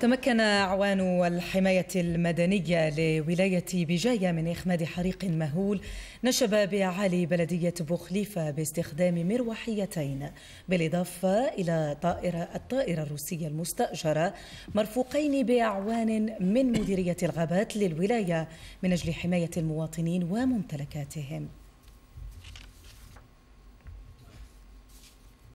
تمكن أعوان الحماية المدنية لولاية بجاية من إخماد حريق مهول نشب بأعالي بلدية بوخليفة باستخدام مروحيتين بالإضافة إلى طائرة الطائرة الروسية المستأجرة مرفوقين بأعوان من مديرية الغابات للولاية من أجل حماية المواطنين وممتلكاتهم